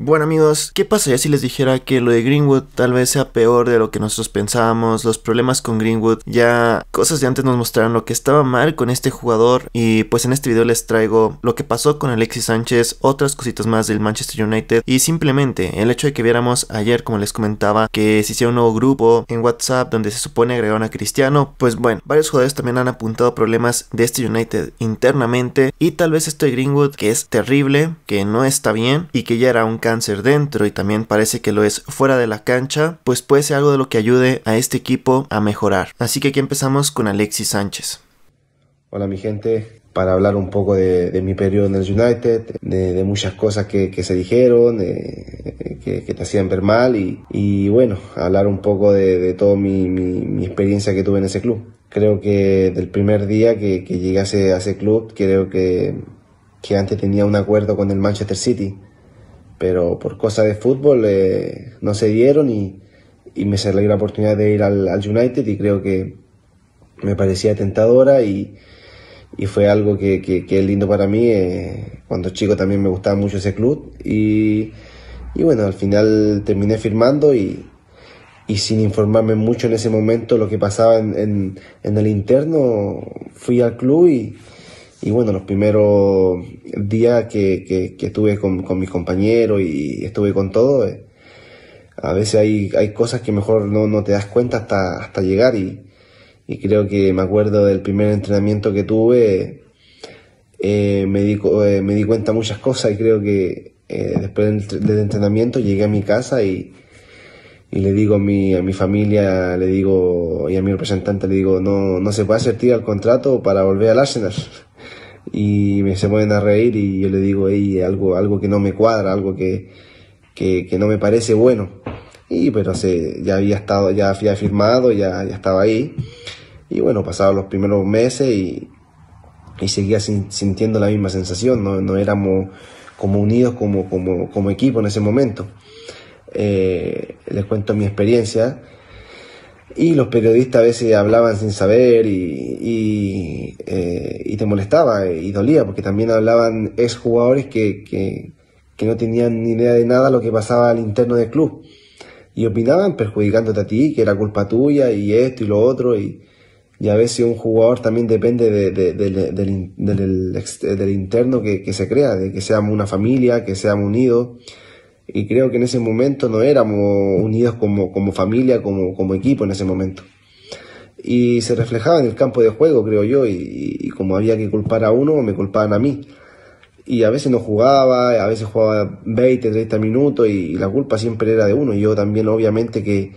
Bueno amigos, ¿qué pasaría si les dijera que lo de Greenwood tal vez sea peor de lo que nosotros pensábamos? Los problemas con Greenwood, ya cosas de antes nos mostraron lo que estaba mal con este jugador y pues en este video les traigo lo que pasó con Alexis Sánchez, otras cositas más del Manchester United y simplemente el hecho de que viéramos ayer, como les comentaba, que se hiciera un nuevo grupo en WhatsApp donde se supone agregaron a Cristiano, pues bueno, varios jugadores también han apuntado problemas de este United internamente y tal vez esto de Greenwood que es terrible, que no está bien y que ya era un cáncer dentro y también parece que lo es fuera de la cancha, pues puede ser algo de lo que ayude a este equipo a mejorar. Así que aquí empezamos con Alexis Sánchez. Hola mi gente, para hablar un poco de, mi periodo en el United, de, muchas cosas que, se dijeron, eh, que, te hacían ver mal y, bueno, hablar un poco de, toda mi, experiencia que tuve en ese club creo que del primer día que, que a ese, a ese, club, creo que, que antes tenía un acuerdo con el Manchester City pero por cosas de fútbol eh, no se dieron y, me salió la oportunidad de ir al, United y creo que me parecía tentadora y, fue algo que, es lindo para mí. Eh, cuando chico también me gustaba mucho ese club y, bueno, al final terminé firmando y, sin informarme mucho en ese momento lo que pasaba en, el interno, fui al club y, y bueno, los primeros días que, que, estuve con, mis compañeros y estuve con todo, eh, a veces hay, hay cosas que mejor no, te das cuenta hasta, hasta llegar y, y creo que me acuerdo del primer entrenamiento que tuve, eh, me, di, eh, me di cuenta muchas cosas y creo que después del, entrenamiento llegué a mi casa y, y le digo a mi, a mi familia le digo y a mi representante le digo no, no se puede hacer tirar al contrato para volver al Arsenal y me, se ponen a reír y yo le digo, algo, algo que no me cuadra, algo que, no me parece bueno. Y pero ya había estado, ya había firmado, ya, ya estaba ahí. Y bueno, pasaron los primeros meses y, seguía sintiendo la misma sensación, no, no éramos como unidos como, como, como equipo en ese momento. Eh, les cuento mi experiencia y los periodistas a veces hablaban sin saber y, y, eh, te molestaba y dolía, porque también hablaban exjugadores que, que, no tenían ni idea de nada lo que pasaba al interno del club. Y opinaban perjudicándote a ti, que era culpa tuya y esto y lo otro. Y, a veces un jugador también depende del, interno que, que, se crea, de que seamos una familia, que seamos unidos y creo que en ese momento no éramos unidos como, familia, como, como equipo en ese momento. Y se reflejaba en el campo de juego, creo yo, y, como había que culpar a uno, me culpaban a mí. Y a veces no jugaba, a veces jugaba 20, 30 minutos y, la culpa siempre era de uno. Y yo también obviamente que,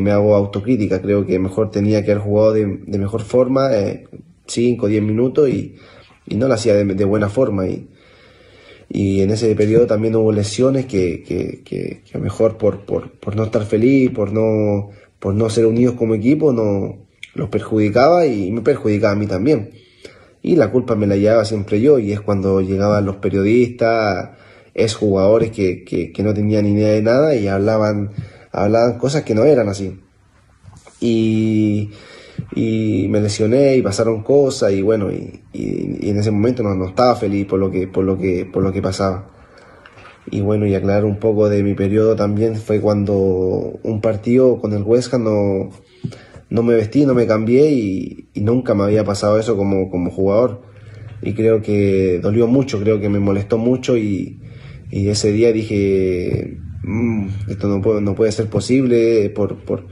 me hago autocrítica, creo que mejor tenía que haber jugado de, mejor forma, eh, 5, 10 minutos y, no lo hacía de, de buena forma. Y, y en ese periodo también hubo lesiones que, que, que, a lo mejor por, no estar feliz, por no, por no ser unidos como equipo, no los perjudicaba y me perjudicaba a mí también. Y la culpa me la llevaba siempre yo y es cuando llegaban los periodistas, es jugadores que, que, no tenían ni idea de nada y hablaban, hablaban cosas que no eran así. Y y me lesioné y pasaron cosas y bueno, y, en ese momento no, no, estaba feliz por lo, que, por, lo que, por lo que pasaba. Y bueno, y aclarar un poco de mi periodo también fue cuando un partido con el Huesca no, no me vestí, no me cambié y, nunca me había pasado eso como, como jugador. Y creo que dolió mucho, creo que me molestó mucho y, ese día dije, mm, esto no, puede, no puede ser posible por, por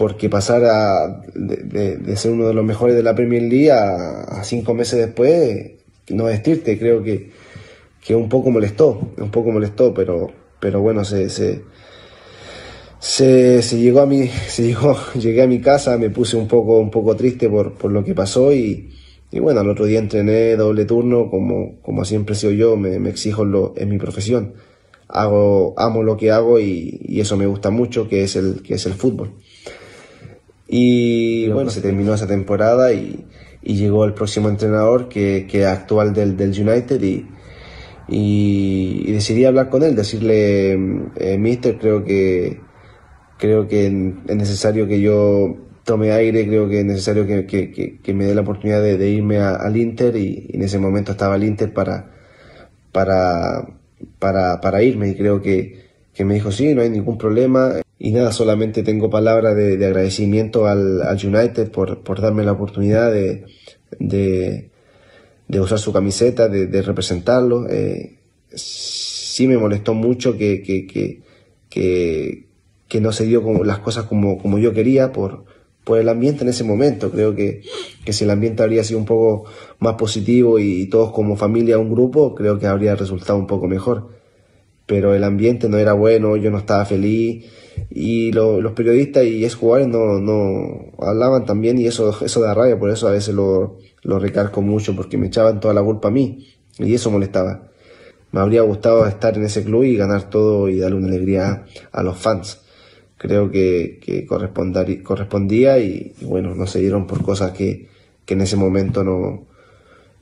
porque pasar a, de, ser uno de los mejores de la Premier League a, cinco meses después, no vestirte, creo que, un poco molestó, un poco molestó, pero, pero bueno, se, se, se, llegó a mi, se llegó, llegué a mi casa, me puse un poco, un poco triste por, por lo que pasó y, bueno, al otro día entrené doble turno, como, como siempre he sido yo, me, exijo en, lo, en mi profesión. Hago, amo lo que hago y, y eso me gusta mucho, que es el, que es el fútbol. Y bueno, se terminó esa temporada y, llegó el próximo entrenador que, que actual del, del United y, decidí hablar con él, decirle, eh, mister, creo que, creo que es necesario que yo tome aire, creo que es necesario que, me dé la oportunidad de, irme al Inter y, en ese momento estaba el Inter para, para, para, para irme y creo que, que me dijo, sí, no hay ningún problema y nada, solamente tengo palabras de, agradecimiento al, al United por, por, darme la oportunidad de, de, usar su camiseta, de, representarlo. Eh, sí me molestó mucho que, que, que, que, no se dio como, las cosas como, como yo quería por, por el ambiente en ese momento. Creo que, si el ambiente habría sido un poco más positivo y todos como familia, un grupo, creo que habría resultado un poco mejor pero el ambiente no era bueno, yo no estaba feliz y los periodistas y ex jugadores no, no hablaban también y eso, eso da rabia, por eso a veces lo, lo mucho porque me echaban toda la culpa a mí y eso molestaba. Me habría gustado estar en ese club y ganar todo y darle una alegría a los fans. Creo que, que correspondía y, bueno, no se dieron por cosas que, en ese momento no,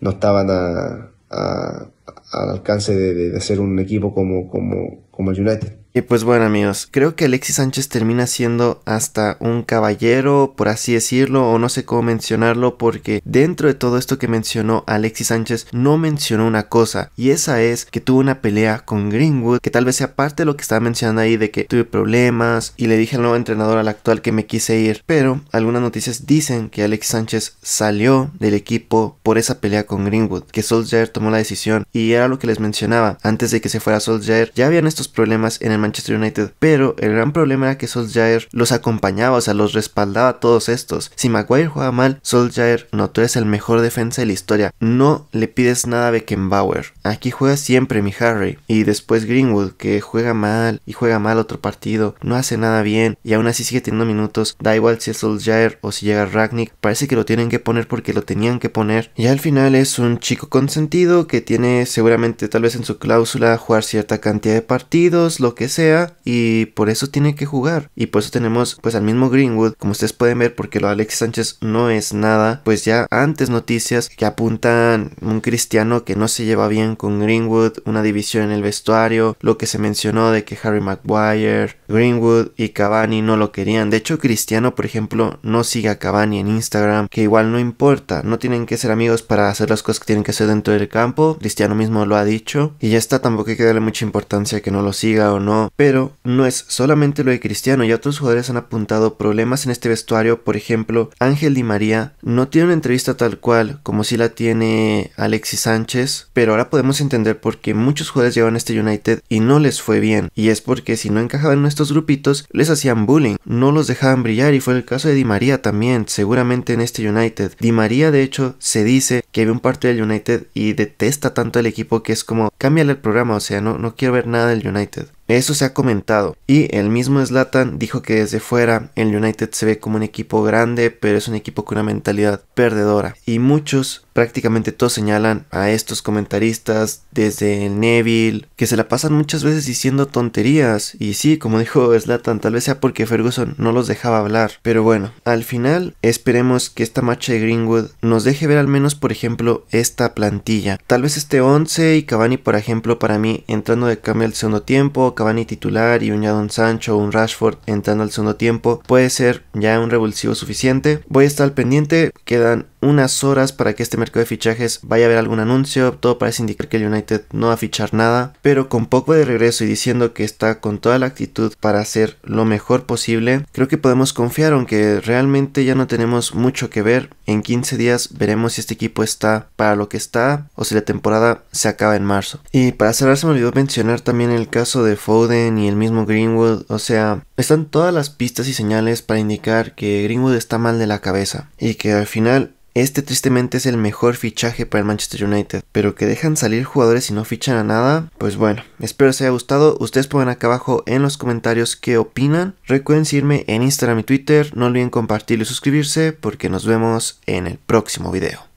no estaban a al alcance de, de, ser un equipo como, como, como el United. Y pues bueno amigos, creo que Alexis Sánchez termina siendo hasta un caballero, por así decirlo, o no sé cómo mencionarlo, porque dentro de todo esto que mencionó Alexis Sánchez no mencionó una cosa, y esa es que tuvo una pelea con Greenwood, que tal vez sea parte de lo que estaba mencionando ahí de que tuve problemas y le dije al nuevo entrenador al actual que me quise ir, pero algunas noticias dicen que Alexis Sánchez salió del equipo por esa pelea con Greenwood, que Solskjaer tomó la decisión y era lo que les mencionaba, antes de que se fuera Solskjaer ya habían estos problemas en el Manchester United. Pero el gran problema era que Solskjaer los acompañaba, o sea, los respaldaba a todos estos. Si Maguire juega mal, Solskjaer, no, tú eres el mejor defensa de la historia. No le pides nada a Beckenbauer. Aquí juega siempre mi Harry. Y después Greenwood, que juega mal y juega mal otro partido, no hace nada bien y aún así sigue teniendo minutos. Da igual si es Solskjaer o si llega Ragnick, parece que lo tienen que poner porque lo tenían que poner. Y al final es un chico consentido que tiene seguramente tal vez en su cláusula jugar cierta cantidad de partidos, lo que sea y por eso tiene que jugar. Y por eso tenemos pues al mismo Greenwood, como ustedes pueden ver, porque lo de Alexis Sánchez no es nada, pues ya antes noticias que apuntan un cristiano que no se lleva bien con Greenwood, una división en el vestuario, lo que se mencionó de que Harry Maguire, Greenwood y Cavani no lo querían. De hecho, Cristiano, por ejemplo, no sigue a Cavani en Instagram, que igual no importa, no tienen que ser amigos para hacer las cosas que tienen que hacer dentro del campo. Cristiano mismo lo ha dicho y ya está, tampoco hay que darle mucha importancia que no lo siga o no pero no es solamente lo de Cristiano, ya otros jugadores han apuntado problemas en este vestuario, por ejemplo, Ángel Di María no tiene una entrevista tal cual como si la tiene Alexis Sánchez, pero ahora podemos entender por qué muchos jugadores llevan a este United y no les fue bien, y es porque si no encajaban en estos grupitos, les hacían bullying, no los dejaban brillar y fue el caso de Di María también, seguramente en este United. Di María de hecho se dice que ve un partido del United y detesta tanto el equipo que es como cámbiale el programa, o sea, no, no quiero ver nada del United. Eso se ha comentado. Y el mismo Zlatan dijo que desde fuera el United se ve como un equipo grande, pero es un equipo con una mentalidad perdedora. Y muchos prácticamente todos señalan a estos comentaristas, desde Neville, que se la pasan muchas veces diciendo tonterías. Y sí, como dijo Slatan, tal vez sea porque Ferguson no los dejaba hablar. Pero bueno, al final esperemos que esta marcha de Greenwood nos deje ver al menos, por ejemplo, esta plantilla. Tal vez este 11 y Cavani, por ejemplo, para mí entrando de cambio al segundo tiempo, Cavani titular y un Jadon Sancho o un Rashford entrando al segundo tiempo, puede ser ya un revulsivo suficiente. Voy a estar al pendiente, quedan unas horas para que este mercado de fichajes vaya a haber algún anuncio, todo parece indicar que el United no va a fichar nada, pero con poco de regreso y diciendo que está con toda la actitud para hacer lo mejor posible, creo que podemos confiar aunque realmente ya no tenemos mucho que ver, en 15 días veremos si este equipo está para lo que está o si la temporada se acaba en marzo. Y para cerrar se me olvidó mencionar también el caso de Foden y el mismo Greenwood, o sea, están todas las pistas y señales para indicar que Greenwood está mal de la cabeza y que al final este tristemente es el mejor fichaje para el Manchester United, pero que dejan salir jugadores y no fichan a nada, pues bueno, espero les haya gustado, ustedes pongan acá abajo en los comentarios qué opinan, recuerden seguirme en Instagram y Twitter, no olviden compartirlo y suscribirse porque nos vemos en el próximo video.